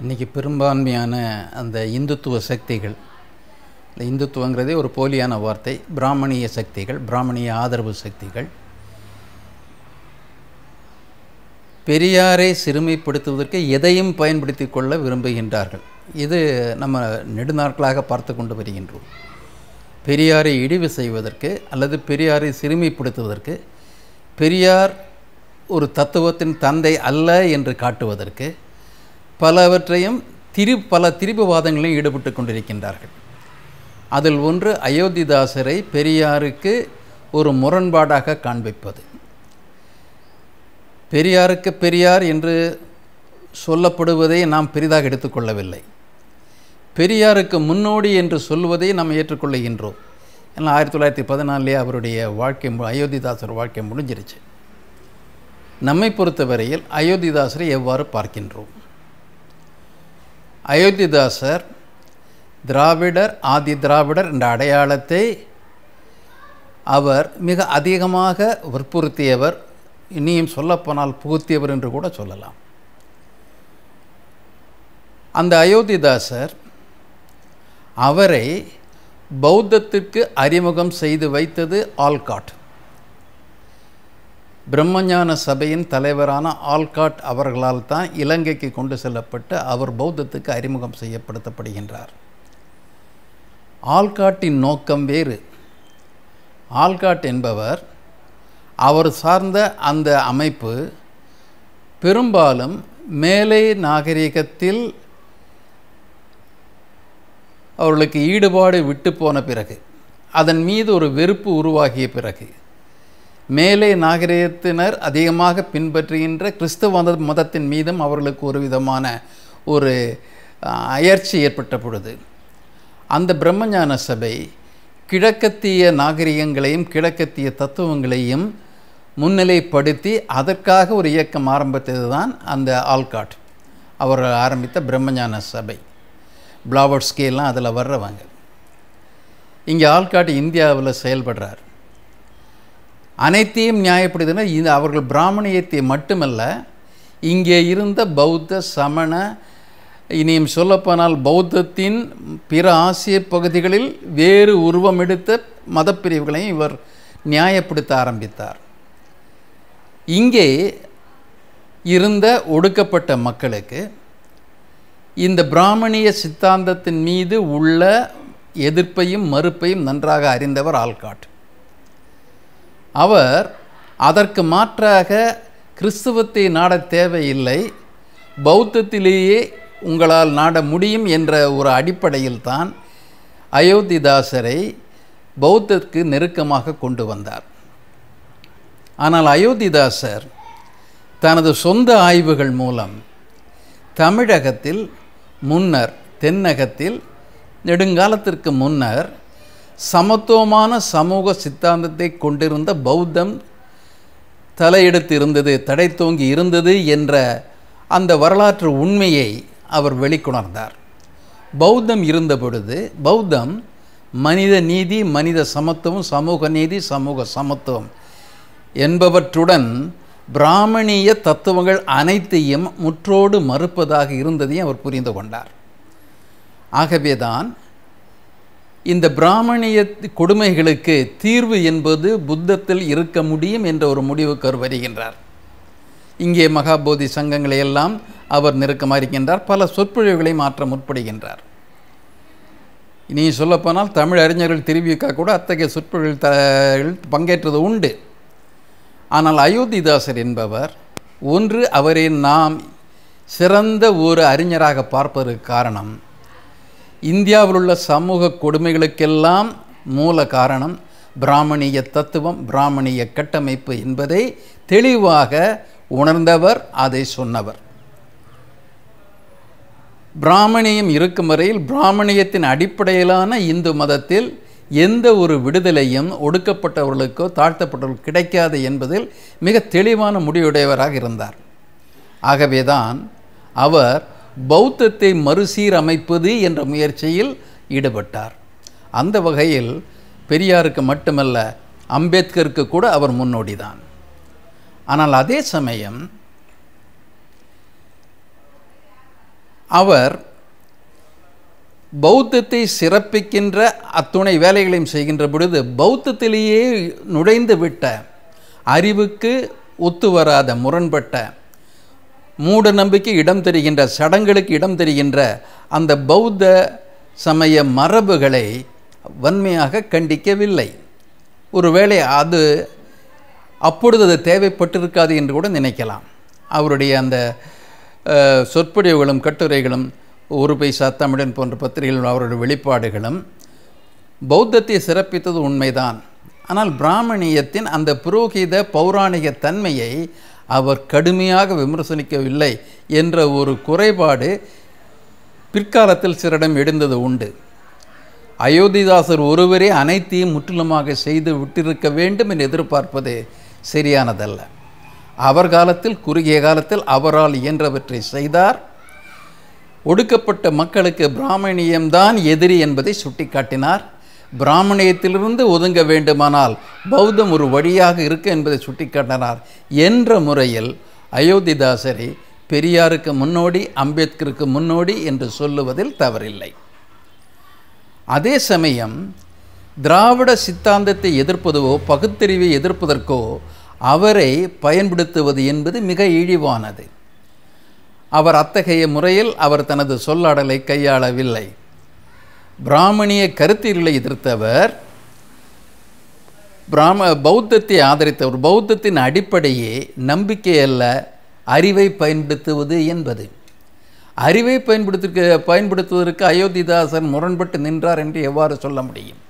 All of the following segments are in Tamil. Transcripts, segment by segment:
இன்றைக்கி பெரும்பான்மையான அந்த இந்துத்துவ சக்திகள் இந்த இந்துத்துவங்கிறதே ஒரு போலியான வார்த்தை பிராமணிய சக்திகள் பிராமணிய ஆதரவு சக்திகள் பெரியாரை சிறுமைப்படுத்துவதற்கு எதையும் பயன்படுத்தி கொள்ள விரும்புகின்றார்கள் இது நம்ம நெடுநாட்களாக பார்த்து கொண்டு வருகின்றோம் பெரியாரை இழிவு செய்வதற்கு அல்லது பெரியாரை சிறுமைப்படுத்துவதற்கு பெரியார் ஒரு தத்துவத்தின் தந்தை அல்ல என்று காட்டுவதற்கு பலவற்றையும் திரு பல திரிபுவாதங்களையும் ஈடுபட்டு கொண்டிருக்கின்றார்கள் அதில் ஒன்று அயோத்திதாசரை பெரியாருக்கு ஒரு முரண்பாடாக காண்பிப்பது பெரியாருக்கு பெரியார் என்று சொல்லப்படுவதை நாம் பெரிதாக எடுத்துக்கொள்ளவில்லை பெரியாருக்கு முன்னோடி என்று சொல்வதை நாம் ஏற்றுக்கொள்ளுகின்றோம் ஏன்னா ஆயிரத்தி தொள்ளாயிரத்தி பதினாலே அவருடைய வாழ்க்கை அயோத்திதாசர் வாழ்க்கை முடிஞ்சிருச்சு நம்மை பொறுத்தவரையில் அயோத்திதாசரை எவ்வாறு பார்க்கின்றோம் அயோத்திதாசர் திராவிடர் ஆதி திராவிடர் என்ற அடையாளத்தை அவர் மிக அதிகமாக வற்புறுத்தியவர் இனியும் சொல்லப்போனால் புகுத்தியவர் என்று கூட சொல்லலாம் அந்த அயோத்திதாசர் அவரை பௌத்தத்துக்கு அறிமுகம் செய்து வைத்தது ஆல்காட் பிரம்மஞான சபையின் தலைவரான ஆல்காட் அவர்களால் தான் இலங்கைக்கு கொண்டு செல்லப்பட்டு அவர் பௌத்தத்துக்கு அறிமுகம் செய்யப்படுத்தப்படுகின்றார் ஆல்காட்டின் நோக்கம் வேறு ஆல்காட் என்பவர் அவர் சார்ந்த அந்த அமைப்பு பெரும்பாலும் மேலை நாகரிகத்தில் அவர்களுக்கு ஈடுபாடு விட்டு போன பிறகு அதன் மீது ஒரு வெறுப்பு உருவாகிய பிறகு மேலே நாகரிகத்தினர் அதிகமாக பின்பற்றுகின்ற கிறிஸ்துவ மதத்தின் மீதும் அவர்களுக்கு ஒரு விதமான ஒரு அயற்சி ஏற்பட்ட பொழுது அந்த பிரம்மஞான சபை கிழக்கத்திய நாகரிகங்களையும் கிழக்கத்திய தத்துவங்களையும் முன்னிலைப்படுத்தி அதற்காக ஒரு இயக்கம் ஆரம்பித்தது தான் அந்த ஆல்காட் அவர்கள் ஆரம்பித்த பிரம்மஞான சபை பிளாவர்ஸ்கேலாம் அதில் வர்றவங்க இங்கே ஆல்காட் இந்தியாவில் செயல்படுறார் அனைத்தையும் நியாயப்படுத்தினர் இது அவர்கள் பிராமணியத்தை மட்டுமல்ல இங்கே இருந்த பௌத்த சமண இனியும் சொல்லப்போனால் பௌத்தத்தின் பிற ஆசிய பகுதிகளில் வேறு உருவம் எடுத்த மதப்பிரிவுகளையும் இவர் நியாயப்படுத்த ஆரம்பித்தார் இங்கே இருந்த ஒடுக்கப்பட்ட மக்களுக்கு இந்த பிராமணிய சித்தாந்தத்தின் மீது உள்ள எதிர்ப்பையும் மறுப்பையும் நன்றாக அறிந்தவர் ஆல்காட் அவர் அதற்கு மாற்றாக கிறிஸ்துவத்தை நாட தேவையில்லை பௌத்தத்திலேயே உங்களால் நாட முடியும் என்ற ஒரு அடிப்படையில் தான் அயோத்திதாசரை பௌத்தத்துக்கு நெருக்கமாக கொண்டு வந்தார் ஆனால் அயோத்திதாசர் தனது சொந்த ஆய்வுகள் மூலம் தமிழகத்தில் முன்னர் தென்னகத்தில் நெடுங்காலத்திற்கு முன்னர் சமத்துவமான சமூக சித்தாந்தத்தை கொண்டிருந்த பௌத்தம் தலையெடுத்து இருந்தது தடை தோங்கி இருந்தது என்ற அந்த வரலாற்று உண்மையை அவர் வெளிக்கொணர்ந்தார் பௌத்தம் இருந்த பொழுது பௌத்தம் மனித நீதி மனித சமத்துவம் சமூக நீதி சமூக சமத்துவம் என்பவற்றுடன் பிராமணிய தத்துவங்கள் அனைத்தையும் முற்றோடு மறுப்பதாக இருந்ததையும் அவர் புரிந்து கொண்டார் ஆகவேதான் இந்த பிராமணிய கொடுமைகளுக்கு தீர்வு என்பது புத்தத்தில் இருக்க முடியும் என்ற ஒரு முடிவுக்கு அவர் வருகின்றார் இங்கே மகாபோதி சங்கங்களை எல்லாம் அவர் இருக்கின்றார் பல சொற்பொழிவுகளை மாற்ற முற்படுகின்றார் இனி சொல்லப்போனால் தமிழ் அறிஞர்கள் திருவிக்கா கூட அத்தகைய சொற்பொழிவுகள் த பங்கேற்றது உண்டு ஆனால் அயோத்திதாசர் என்பவர் ஒன்று அவரை நாம் சிறந்த ஒரு அறிஞராக பார்ப்பதற்கு காரணம் இந்தியாவில் உள்ள சமூக கொடுமைகளுக்கெல்லாம் மூல காரணம் பிராமணிய தத்துவம் பிராமணிய கட்டமைப்பு என்பதை தெளிவாக உணர்ந்தவர் அதை சொன்னவர் பிராமணியம் இருக்கும் வரையில் பிராமணியத்தின் அடிப்படையிலான இந்து மதத்தில் எந்த ஒரு விடுதலையும் ஒடுக்கப்பட்டவர்களுக்கோ தாழ்த்தப்பட்டவர்கள் கிடைக்காது என்பதில் மிக தெளிவான முடிவுடையவராக இருந்தார் ஆகவேதான் அவர் பௌத்தத்தை மறுசீரமைப்பது என்ற முயற்சியில் ஈடுபட்டார் அந்த வகையில் பெரியாருக்கு மட்டுமல்ல அம்பேத்கருக்கு கூட அவர் முன்னோடி தான் ஆனால் அதே சமயம் அவர் பௌத்தத்தை சிறப்பிக்கின்ற அத்துணை வேலைகளையும் செய்கின்ற பொழுது பௌத்தத்திலேயே நுழைந்து விட்ட அறிவுக்கு ஒத்து வராத முரண்பட்ட மூட நம்பிக்கை இடம் தருகின்ற சடங்களுக்கு இடம் தருகின்ற அந்த பௌத்த சமய மரபுகளை வன்மையாக கண்டிக்கவில்லை ஒருவேளை அது அப்பொழுது அது தேவைப்பட்டிருக்காது என்று கூட நினைக்கலாம் அவருடைய அந்த சொற்பொழிவுகளும் கட்டுரைகளும் ஒரு பைசா தமிழன் போன்ற பத்திரிகைகளும் அவருடைய வெளிப்பாடுகளும் பௌத்தத்தை சிறப்பித்தது உண்மைதான் ஆனால் பிராமணியத்தின் அந்த புரோகித பௌராணிக தன்மையை அவர் கடுமையாக விமர்சனிக்கவில்லை என்ற ஒரு குறைபாடு பிற்காலத்தில் சிறிடம் எடுந்தது உண்டு அயோத்திதாசர் ஒருவரே அனைத்தையும் முற்றிலுமாக செய்து விட்டிருக்க வேண்டும் என்று எதிர்பார்ப்பது சரியானதல்ல அவர் காலத்தில் குறுகிய காலத்தில் அவரால் இயன்றவற்றை செய்தார் ஒடுக்கப்பட்ட மக்களுக்கு பிராமணியம்தான் எதிரி என்பதை சுட்டிக்காட்டினார் பிராமணியத்திலிருந்து ஒதுங்க வேண்டுமானால் பௌத்தம் ஒரு வழியாக இருக்கு என்பதை சுட்டிக்காட்டினார் என்ற முறையில் அயோத்திதாசரை பெரியாருக்கு முன்னோடி அம்பேத்கருக்கு முன்னோடி என்று சொல்லுவதில் தவறில்லை அதே சமயம் திராவிட சித்தாந்தத்தை எதிர்ப்பதுவோ பகுத்தறிவை எதிர்ப்பதற்கோ அவரை பயன்படுத்துவது என்பது மிக இழிவானது அவர் அத்தகைய முறையில் அவர் தனது சொல்லாடலை கையாளவில்லை பிராமணிய கருத்தீர்களை எதிர்த்தவர் பிராம பௌத்தத்தை ஆதரித்தவர் பௌத்தத்தின் அடிப்படையே நம்பிக்கை அல்ல அறிவை பயன்படுத்துவது என்பது அறிவை பயன்படுத்த பயன்படுத்துவதற்கு அயோத்திதாசன் முரண்பட்டு நின்றார் என்று எவ்வாறு சொல்ல முடியும்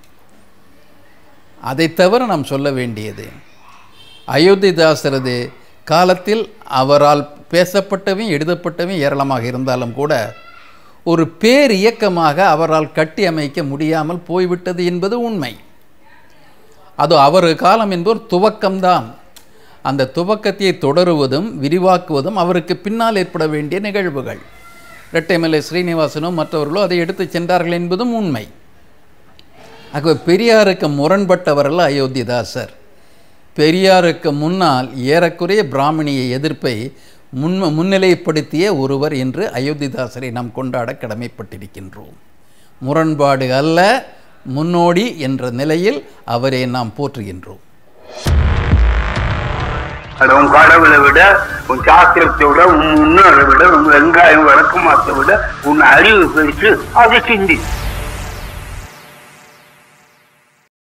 அதை தவிர நாம் சொல்ல வேண்டியது அயோத்திதாசரது காலத்தில் அவரால் பேசப்பட்டவையும் எழுதப்பட்டவையும் ஏராளமாக இருந்தாலும் கூட ஒரு பேர் இயக்கமாக அவரால் கட்டி அமைக்க முடியாமல் போய்விட்டது என்பது உண்மை அது அவர் காலம் என்பவர் துவக்கம்தான் அந்த துவக்கத்தை தொடருவதும் விரிவாக்குவதும் அவருக்கு பின்னால் ஏற்பட வேண்டிய நிகழ்வுகள் இரட்டைமலை ஸ்ரீனிவாசனும் மற்றவர்களோ அதை எடுத்து சென்றார்கள் என்பதும் உண்மை ஆகவே பெரியாருக்கு முரண்பட்டவர்கள் அயோத்திதாசர் பெரியாருக்கு முன்னால் ஏறக்குறைய பிராமணிய எதிர்ப்பை முன் முன்னிலைப்படுத்திய ஒருவர் என்று அயோத்திதாசரை நாம் கொண்டாட கடமைப்பட்டிருக்கின்றோம் முரண்பாடு அல்ல முன்னோடி என்ற நிலையில் அவரை நாம் போற்றுகின்றோம் உன் கடவுளை விட உன் சாஸ்திரத்தை விட உன் முன்னோரை விட உன் வெங்காயம் வழக்கமாக்க விட உன் அறிவு பெருசு அதை சிந்தி